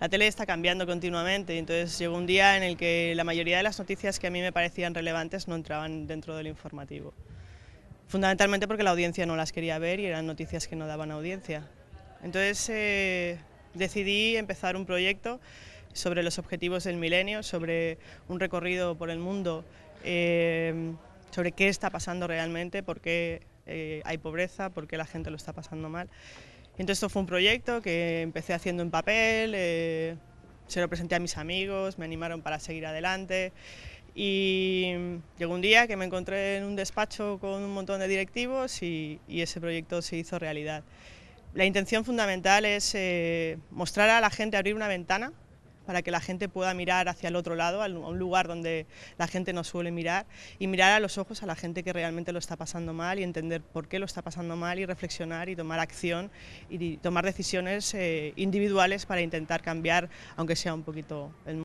la tele está cambiando continuamente, y entonces llegó un día en el que la mayoría de las noticias que a mí me parecían relevantes no entraban dentro del informativo. Fundamentalmente porque la audiencia no las quería ver y eran noticias que no daban audiencia. Entonces eh, decidí empezar un proyecto sobre los objetivos del milenio, sobre un recorrido por el mundo, eh, sobre qué está pasando realmente, por qué eh, hay pobreza, por qué la gente lo está pasando mal. Entonces esto fue un proyecto que empecé haciendo en papel, eh, se lo presenté a mis amigos, me animaron para seguir adelante y llegó un día que me encontré en un despacho con un montón de directivos y, ese proyecto se hizo realidad. La intención fundamental es eh, mostrar a la gente, abrir una ventana para que la gente pueda mirar hacia el otro lado, a un lugar donde la gente no suele mirar, y mirar a los ojos a la gente que realmente lo está pasando mal y entender por qué lo está pasando mal y reflexionar y tomar acción y tomar decisiones eh, individuales para intentar cambiar, aunque sea un poquito el mundo.